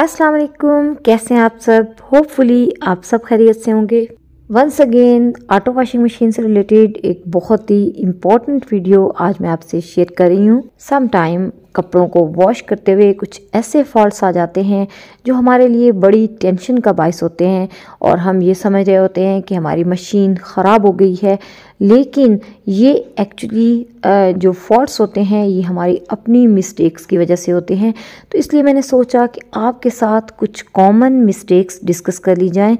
अस्सलाम वालेकुम कैसे हैं आप सब होपफुली आप सब खैरियत से होंगे once again auto washing machine से रिलेटेड एक बहुत ही इम्पोर्टेंट वीडियो आज मैं आपसे शेयर कर रही हूँ सम टाइम कपड़ों को वॉश करते हुए कुछ ऐसे फॉल्ट्स आ जाते हैं जो हमारे लिए बड़ी टेंशन का बायस होते हैं और हम ये समझ रहे होते हैं कि हमारी मशीन ख़राब हो गई है लेकिन ये एक्चुअली जो फॉल्ट्स होते हैं ये हमारी अपनी मिस्टेक्स की वजह से होते हैं तो इसलिए मैंने सोचा कि आपके साथ कुछ कॉमन मिस्टेक्स डिस्कस कर ली जाएं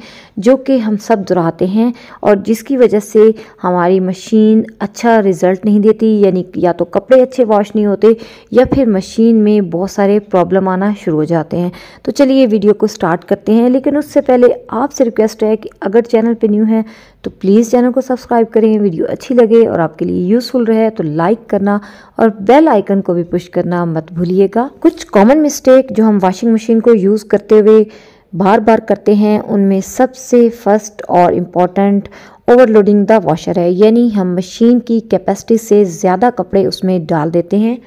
जो कि हम सब दोहराते हैं और जिसकी वजह से हमारी मशीन अच्छा रिज़ल्ट नहीं देती यानी या तो कपड़े अच्छे वॉश नहीं होते या फिर मशीन में बहुत सारे प्रॉब्लम आना शुरू हो जाते हैं तो चलिए वीडियो को स्टार्ट करते हैं लेकिन उससे पहले आपसे रिक्वेस्ट है कि अगर चैनल पर न्यू है तो प्लीज़ चैनल को सब्सक्राइब करें वीडियो अच्छी लगे और आपके लिए यूज़फुल रहे तो लाइक करना और बेल आइकन को भी पुश करना मत भूलिएगा कुछ कॉमन मिस्टेक जो हम वॉशिंग मशीन को यूज़ करते हुए बार बार करते हैं उनमें सबसे फर्स्ट और इम्पॉर्टेंट ओवरलोडिंग द वॉशर है यानी हम मशीन की कैपेसिटी से ज़्यादा कपड़े उसमें डाल देते हैं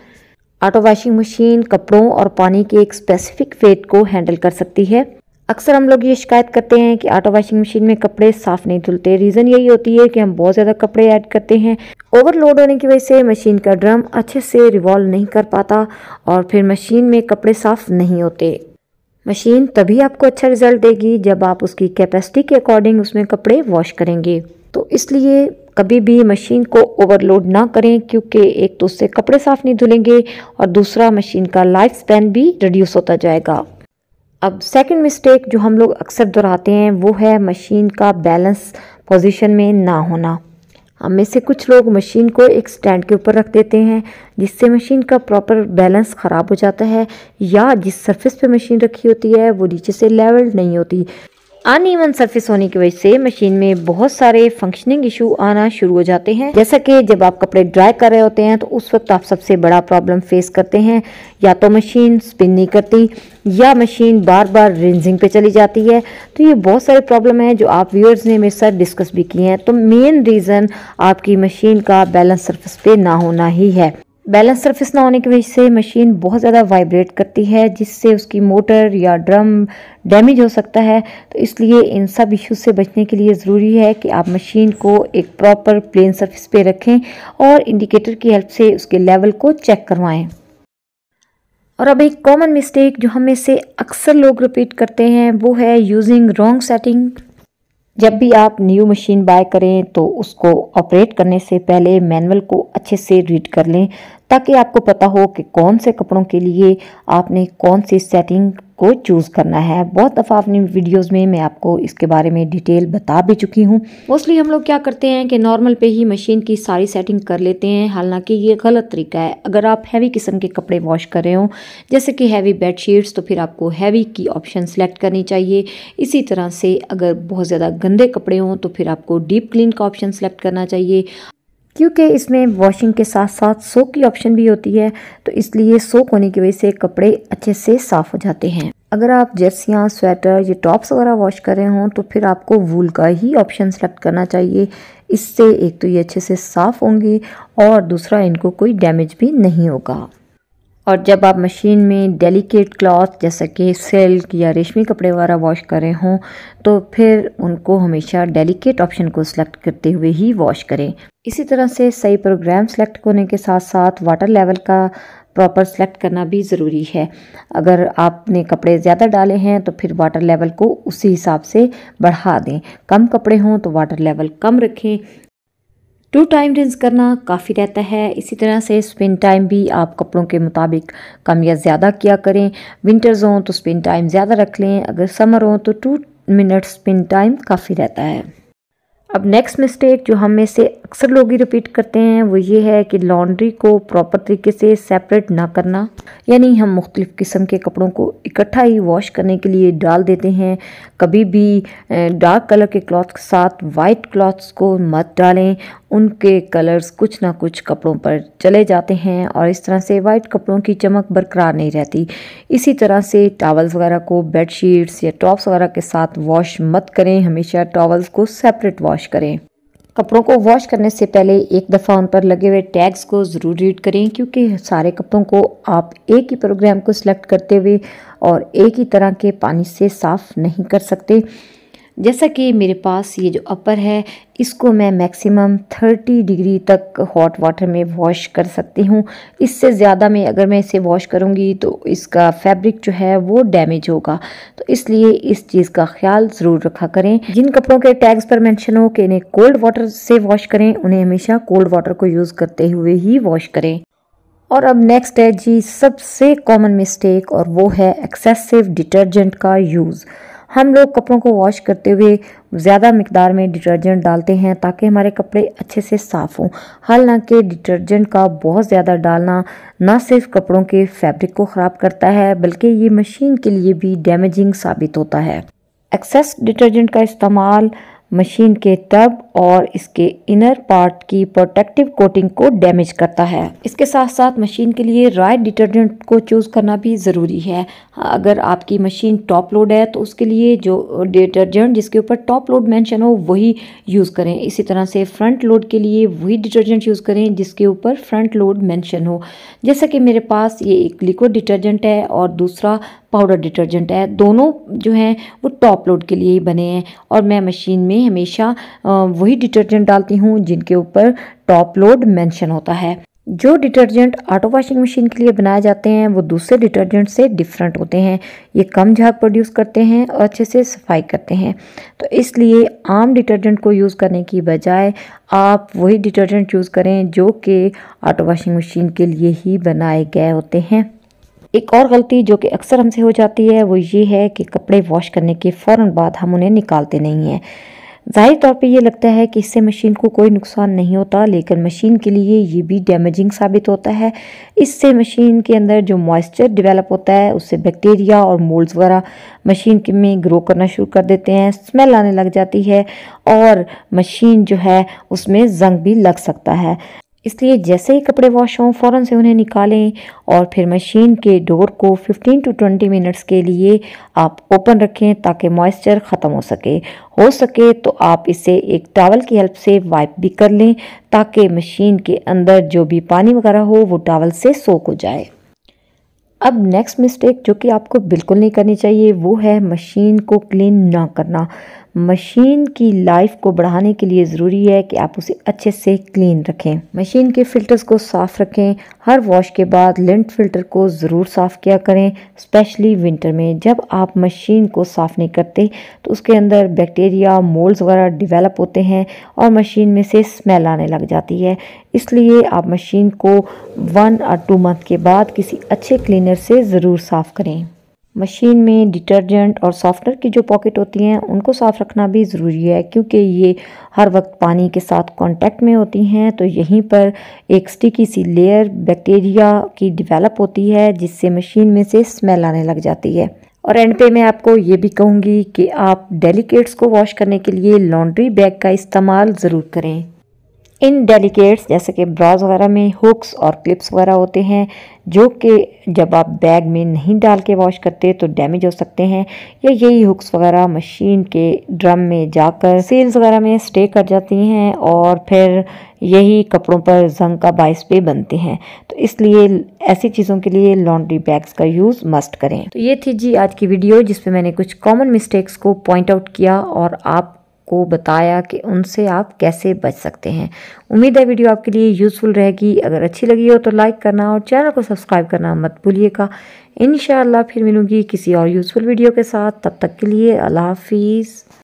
ऑटो वॉशिंग मशीन कपड़ों और पानी के एक स्पेसिफिक वेट को हैंडल कर सकती है अक्सर हम लोग ये शिकायत करते हैं कि आटा वॉशिंग मशीन में कपड़े साफ़ नहीं धुलते रीज़न यही होती है कि हम बहुत ज़्यादा कपड़े ऐड करते हैं ओवरलोड होने की वजह से मशीन का ड्रम अच्छे से रिवॉल्व नहीं कर पाता और फिर मशीन में कपड़े साफ़ नहीं होते मशीन तभी आपको अच्छा रिज़ल्ट देगी जब आप उसकी कैपेसिटी के अकॉर्डिंग उसमें कपड़े वॉश करेंगे तो इसलिए कभी भी मशीन को ओवरलोड ना करें क्योंकि एक तो उससे कपड़े साफ़ नहीं धुलेंगे और दूसरा मशीन का लाइफ स्पैन भी रिड्यूस होता जाएगा अब सेकंड मिस्टेक जो हम लोग अक्सर दोहराते हैं वो है मशीन का बैलेंस पोजीशन में ना होना हम में से कुछ लोग मशीन को एक स्टैंड के ऊपर रख देते हैं जिससे मशीन का प्रॉपर बैलेंस ख़राब हो जाता है या जिस सरफेस पे मशीन रखी होती है वो नीचे से लेवल नहीं होती अनइवन सरफेस होने की वजह से मशीन में बहुत सारे फंक्शनिंग इशू आना शुरू हो जाते हैं जैसा कि जब आप कपड़े ड्राई कर रहे होते हैं तो उस वक्त आप सबसे बड़ा प्रॉब्लम फेस करते हैं या तो मशीन स्पिन नहीं करती या मशीन बार बार रिंजिंग पे चली जाती है तो ये बहुत सारे प्रॉब्लम हैं जो आप व्यूअर्स ने मेरे साथ डिस्कस भी किए हैं तो मेन रीज़न आपकी मशीन का बैलेंस सर्फिस पे ना होना ही है बैलेंस सरफेस ना होने की वजह से मशीन बहुत ज़्यादा वाइब्रेट करती है जिससे उसकी मोटर या ड्रम डैमेज हो सकता है तो इसलिए इन सब इश्यूज से बचने के लिए ज़रूरी है कि आप मशीन को एक प्रॉपर प्लेन सरफेस पे रखें और इंडिकेटर की हेल्प से उसके लेवल को चेक करवाएं और अब एक कॉमन मिस्टेक जो हम से अक्सर लोग रिपीट करते हैं वो है यूजिंग रॉन्ग सेटिंग जब भी आप न्यू मशीन बाय करें तो उसको ऑपरेट करने से पहले मैनुअल को अच्छे से रीड कर लें ताकि आपको पता हो कि कौन से कपड़ों के लिए आपने कौन सी सेटिंग को चूज़ करना है बहुत दफ़ा अपनी वीडियोस में मैं आपको इसके बारे में डिटेल बता भी चुकी हूँ मोस्टली हम लोग क्या करते हैं कि नॉर्मल पे ही मशीन की सारी सेटिंग कर लेते हैं हालांकि ये गलत तरीका है अगर आप हैवी किस्म के कपड़े वॉश कर रहे हो जैसे कि हैवी बेड शीट्स तो फिर आपको हैवी की ऑप्शन सेलेक्ट करनी चाहिए इसी तरह से अगर बहुत ज़्यादा गंदे कपड़े हों तो फिर आपको डीप क्लीन का ऑप्शन सेलेक्ट करना चाहिए क्योंकि इसमें वॉशिंग के साथ साथ सो की ऑप्शन भी होती है तो इसलिए सोक होने की वजह से कपड़े अच्छे से साफ़ हो जाते हैं अगर आप जर्सियाँ स्वेटर ये टॉप्स वगैरह वॉश कर रहे हों तो फिर आपको वूल का ही ऑप्शन सेलेक्ट करना चाहिए इससे एक तो ये अच्छे से साफ़ होंगे और दूसरा इनको कोई डैमेज भी नहीं होगा और जब आप मशीन में डेलिकेट क्लॉथ जैसा कि सिल्क या रेशमी कपड़े वगैरह वॉश कर रहे हों तो फिर उनको हमेशा डेलिकेट ऑप्शन को सिलेक्ट करते हुए ही वॉश करें इसी तरह से सही प्रोग्राम सेलेक्ट होने के साथ साथ वाटर लेवल का प्रॉपर सेलेक्ट करना भी ज़रूरी है अगर आपने कपड़े ज़्यादा डाले हैं तो फिर वाटर लेवल को उसी हिसाब से बढ़ा दें कम कपड़े हों तो वाटर लेवल कम रखें टू टाइम रिंस करना काफ़ी रहता है इसी तरह से स्पिन टाइम भी आप कपड़ों के मुताबिक कम या ज़्यादा किया करें विंटर्स हों तो स्पिन टाइम ज़्यादा रख लें अगर समर हों तो टू मिनट स्पिन टाइम काफ़ी रहता है अब नेक्स्ट मिस्टेक जो हम में से अक्सर लोग ही रिपीट करते हैं वो ये है कि लॉन्ड्री को प्रॉपर तरीके से सेपरेट ना करना यानी हम मुख्तलिफ़ किस्म के कपड़ों को इकट्ठा ही वॉश करने के लिए डाल देते हैं कभी भी डार्क कलर के क्लॉथ के साथ वाइट क्लॉथ्स को मत डालें उनके कलर्स कुछ ना कुछ कपड़ों पर चले जाते हैं और इस तरह से वाइट कपड़ों की चमक बरकरार नहीं रहती इसी तरह से टावल्स वगैरह को बेड शीट्स या टॉप्स वगैरह के साथ वॉश मत करें हमेशा टॉवल्स को सेपरेट वॉश करें कपड़ों को वॉश करने से पहले एक दफ़ा उन पर लगे हुए टैग्स को ज़रूर रीड करें क्योंकि सारे कपड़ों को आप एक ही प्रोग्राम को सिलेक्ट करते हुए और एक ही तरह के पानी से साफ़ नहीं कर सकते जैसा कि मेरे पास ये जो अपर है इसको मैं मैक्सिमम 30 डिग्री तक हॉट वाटर में वॉश कर सकती हूँ इससे ज़्यादा मैं अगर मैं इसे वॉश करूँगी तो इसका फैब्रिक जो है वो डैमेज होगा तो इसलिए इस चीज़ का ख्याल ज़रूर रखा करें जिन कपड़ों के टैग्स पर मैंशन हो कि इन्हें कोल्ड वाटर से वॉश करें उन्हें हमेशा कोल्ड वाटर को यूज़ करते हुए ही वॉश करें और अब नेक्स्ट है जी सबसे कॉमन मिस्टेक और वो है एक्सेसिव डिटर्जेंट का यूज़ हम लोग कपड़ों को वॉश करते हुए ज़्यादा मकदार में डिटर्जेंट डालते हैं ताकि हमारे कपड़े अच्छे से साफ़ हों हालांकि डिटर्जेंट का बहुत ज़्यादा डालना ना सिर्फ कपड़ों के फैब्रिक को ख़राब करता है बल्कि ये मशीन के लिए भी डैमेजिंग साबित होता है एक्सेस डिटर्जेंट का इस्तेमाल मशीन के टब और इसके इनर पार्ट की प्रोटेक्टिव कोटिंग को डैमेज करता है इसके साथ साथ मशीन के लिए राइट डिटर्जेंट को चूज़ करना भी ज़रूरी है हाँ, अगर आपकी मशीन टॉप लोड है तो उसके लिए जो डिटर्जेंट जिसके ऊपर टॉप लोड मेंशन हो वही यूज़ करें इसी तरह से फ्रंट लोड के लिए वही डिटर्जेंट यूज़ करें जिसके ऊपर फ्रंट लोड मैंशन हो जैसा कि मेरे पास ये एक लिक्विड डिटर्जेंट है और दूसरा पाउडर डिटर्जेंट है दोनों जो हैं वो टॉप लोड के लिए ही बने हैं और मैं मशीन में हमेशा वही डिटर्जेंट डालती हूँ जिनके ऊपर टॉप लोड मेंशन होता है जो डिटर्जेंट ऑटो वॉशिंग मशीन के लिए बनाए जाते हैं वो दूसरे डिटर्जेंट से डिफरेंट होते हैं ये कम झाग प्रोड्यूस करते हैं और अच्छे से सफाई करते हैं तो इसलिए आम डिटर्जेंट को यूज़ करने की बजाय आप वही डिटर्जेंट यूज़ करें जो कि ऑटो वॉशिंग मशीन के लिए ही बनाए गए होते हैं एक और गलती जो कि अक्सर हमसे हो जाती है वो ये है कि कपड़े वॉश करने के फ़ौर बाद हम उन्हें निकालते नहीं हैं ज़ाहिर तौर पे ये लगता है कि इससे मशीन को कोई नुकसान नहीं होता लेकिन मशीन के लिए ये भी डैमेजिंग साबित होता है इससे मशीन के अंदर जो मॉइस्चर डेवलप होता है उससे बैक्टीरिया और मोल्ड्स वगैरह मशीन में ग्रो करना शुरू कर देते हैं स्मेल आने लग जाती है और मशीन जो है उसमें जंग भी लग सकता है इसलिए जैसे ही कपड़े वॉश हों फ़ौर से उन्हें निकालें और फिर मशीन के डोर को 15 टू 20 मिनट्स के लिए आप ओपन रखें ताकि मॉइस्चर ख़त्म हो सके हो सके तो आप इसे एक टावल की हेल्प से वाइप भी कर लें ताकि मशीन के अंदर जो भी पानी वगैरह हो वो टावल से सोख हो जाए अब नेक्स्ट मिस्टेक जो कि आपको बिल्कुल नहीं करनी चाहिए वो है मशीन को क्लीन ना करना मशीन की लाइफ को बढ़ाने के लिए ज़रूरी है कि आप उसे अच्छे से क्लीन रखें मशीन के फ़िल्टर्स को साफ़ रखें हर वॉश के बाद लिंट फ़िल्टर को ज़रूर साफ़ किया करें स्पेशली विंटर में जब आप मशीन को साफ़ नहीं करते तो उसके अंदर बैक्टीरिया मोल्स वगैरह डिवेलप होते हैं और मशीन में से स्मेल आने लग जाती है इसलिए आप मशीन को वन और टू मंथ के बाद किसी अच्छे क्लीनर से ज़रूर साफ़ करें मशीन में डिटर्जेंट और सॉफ्टनर की जो पॉकेट होती हैं उनको साफ़ रखना भी ज़रूरी है क्योंकि ये हर वक्त पानी के साथ कांटेक्ट में होती हैं तो यहीं पर एक स्टिकी सी लेयर बैक्टीरिया की डिवेलप होती है जिससे मशीन में से स्मेल आने लग जाती है और एंड पे मैं आपको ये भी कहूँगी कि आप डेलीकेट्स को वॉश करने के लिए लॉन्ड्री बैग का इस्तेमाल ज़रूर करें इन डेलीकेट्स जैसे कि ब्राज वगैरह में हुक्स और क्लिप्स वगैरह होते हैं जो कि जब आप बैग में नहीं डाल के वॉश करते तो डैमेज हो सकते हैं या यही हुक्स वगैरह मशीन के ड्रम में जाकर सील्स वगैरह में स्टे कर जाती हैं और फिर यही कपड़ों पर जंग का बायस भी बनते हैं तो इसलिए ऐसी चीज़ों के लिए लॉन्ड्री बैग्स का यूज़ मस्ट करें तो ये थी जी आज की वीडियो जिसमें मैंने कुछ कॉमन मिस्टेक्स को पॉइंट आउट किया और आप को बताया कि उनसे आप कैसे बच सकते हैं उम्मीद है वीडियो आपके लिए यूज़फुल रहेगी अगर अच्छी लगी हो तो लाइक करना और चैनल को सब्सक्राइब करना मत भूलिएगा इन फिर मिलूँगी किसी और यूज़फुल वीडियो के साथ तब तक के लिए अल्लाह हाफिज़